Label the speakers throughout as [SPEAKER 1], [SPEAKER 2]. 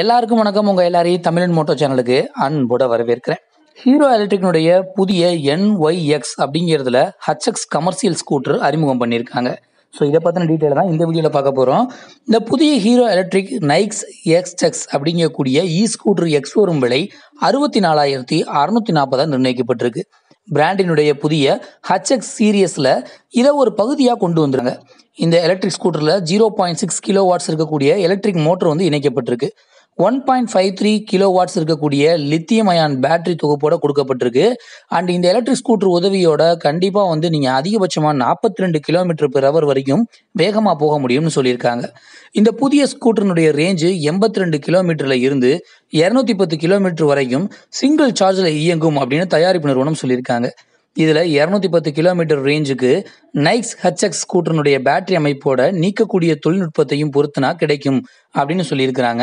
[SPEAKER 1] எல்லாருக்கும் வணக்கம் உங்கள் எல்லாரையும் தமிழன் மோட்டோ சேனலுக்கு அன்போட வரவேற்கிறேன் ஹீரோ எலக்ட்ரிக்னுடைய புதிய ஒய் எக்ஸ் அப்படிங்கிறதுல ஹச்எக்ஸ் கமர்ஷியல் ஸ்கூட்டர் அறிமுகம் பண்ணியிருக்காங்க ஸோ இதை பற்றின டீட்டெயில் தான் இந்த வீடியோவில் பார்க்க போகிறோம் இந்த புதிய ஹீரோ எலக்ட்ரிக் நைக்ஸ் எக்ஸ்டெக்ஸ் அப்படிங்கக்கூடிய இ ஸ்கூட்டர் எக்ஸ் வரும் விலை அறுபத்தி நாலாயிரத்தி அறுநூத்தி நாற்பதாக நிர்ணயிக்கப்பட்டிருக்கு பிராண்டினுடைய புதிய ஹச்எக்ஸ் சீரியஸில் இதை ஒரு பகுதியாக கொண்டு வந்துருங்க இந்த எலக்ட்ரிக் ஸ்கூட்டரில் zero point six kilo watts இருக்கக்கூடிய எலக்ட்ரிக் மோட்டர் வந்து இணைக்கப்பட்டிருக்கு one point five three kilo watts இருக்கக்கூடிய லித்தியம் அயான் பேட்டரி தொகுப்போட கொடுக்கப்பட்டிருக்கு அண்ட் இந்த எலக்ட்ரிக் ஸ்கூட்டர் உதவியோட கண்டிப்பாக வந்து நீங்கள் அதிகபட்சமாக நாற்பத்தி ரெண்டு கிலோமீட்டர் பெர் ஹவர் வரைக்கும் வேகமாக போக முடியும்னு சொல்லியிருக்காங்க இந்த புதிய ஸ்கூட்டரினுடைய ரேஞ்சு எண்பத்தி ரெண்டு கிலோமீட்டரில் இருந்து இரநூத்தி பத்து கிலோமீட்டர் வரைக்கும் சிங்கிள் சார்ஜில் இயங்கும் அப்படின்னு தயாரிப்பு நிறுவனம் சொல்லியிருக்காங்க இதில் இரநூத்தி பத்து கிலோமீட்டர் ரேஞ்சுக்கு நைக்ஸ் ஹச்எக்ஸ் ஸ்கூட்டருனுடைய பேட்டரி அமைப்போட நீக்கக்கூடிய தொழில்நுட்பத்தையும் பொருத்தினா கிடைக்கும் அப்படின்னு சொல்லியிருக்கிறாங்க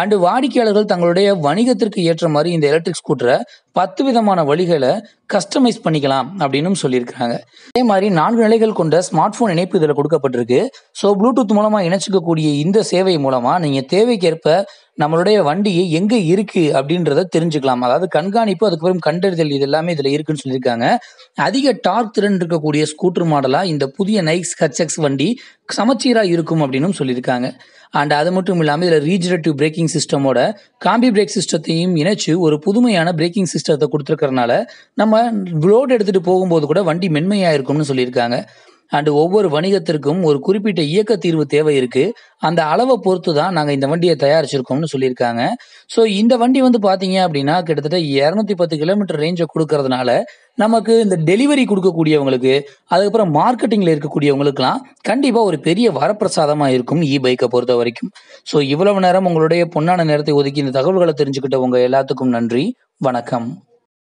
[SPEAKER 1] அண்டு வாடிக்கையாளர்கள் தங்களுடைய வணிகத்திற்கு ஏற்ற மாதிரி இந்த எலக்ட்ரிக் ஸ்கூட்டரை பத்து விதமான வழிகளை கஸ்டமைஸ் பண்ணிக்கலாம் அப்படின்னு சொல்லியிருக்கிறாங்க அதே மாதிரி நான்கு நிலைகள் கொண்ட ஸ்மார்ட் ஃபோன் இணைப்பு இதில் கொடுக்கப்பட்டிருக்கு ஸோ ப்ளூடூத் மூலமாக இணைச்சிக்கக்கூடிய இந்த சேவை மூலமாக நீங்கள் தேவைக்கேற்ப நம்மளுடைய வண்டி எங்கே இருக்கு அப்படின்றத தெரிஞ்சுக்கலாம் அதாவது கண்காணிப்பு அதுக்கப்புறம் கண்டறிதல் இது எல்லாமே இதில் இருக்குன்னு சொல்லியிருக்காங்க அதிக டார்க் திறன் இருக்கக்கூடிய ஸ்கூட்டர் மாடலாக இந்த புதிய நைக்ஸ் ஹச்எக்ஸ் வண்டி சமச்சீராக இருக்கும் அப்படின்னு சொல்லியிருக்காங்க அண்ட் அது மட்டும் இல்லாமல் இதில் ரீஜரேட்டிவ் பிரேக்கிங் சிஸ்டமோட காம்பி பிரேக் சிஸ்டத்தையும் இணைச்சு ஒரு புதுமையான பிரேக்கிங் சிஸ்டத்தை கொடுத்துருக்கறனால நம்ம லோடு எடுத்துகிட்டு போகும்போது கூட வண்டி மென்மையாக இருக்கும்னு சொல்லியிருக்காங்க அண்டு ஒவ்வொரு வணிகத்திற்கும் ஒரு குறிப்பிட்ட இயக்க தீர்வு தேவை இருக்கு அந்த அளவை பொறுத்து தான் நாங்கள் இந்த வண்டியை தயாரிச்சிருக்கோம்னு சொல்லியிருக்காங்க ஸோ இந்த வண்டி வந்து பார்த்தீங்க அப்படின்னா கிட்டத்தட்ட இரநூத்தி பத்து கிலோமீட்டர் ரேஞ்சை கொடுக்கறதுனால நமக்கு இந்த டெலிவரி கொடுக்கக்கூடியவங்களுக்கு அதுக்கப்புறம் மார்க்கெட்டிங்கில் இருக்கக்கூடியவங்களுக்குலாம் கண்டிப்பாக ஒரு பெரிய வரப்பிரசாதமாக இருக்கும் இ பைக்கை பொறுத்த வரைக்கும் ஸோ இவ்வளவு நேரம் உங்களுடைய பொன்னான நேரத்தை ஒதுக்கி இந்த தகவல்களை தெரிஞ்சுக்கிட்ட உங்கள் எல்லாத்துக்கும் நன்றி வணக்கம்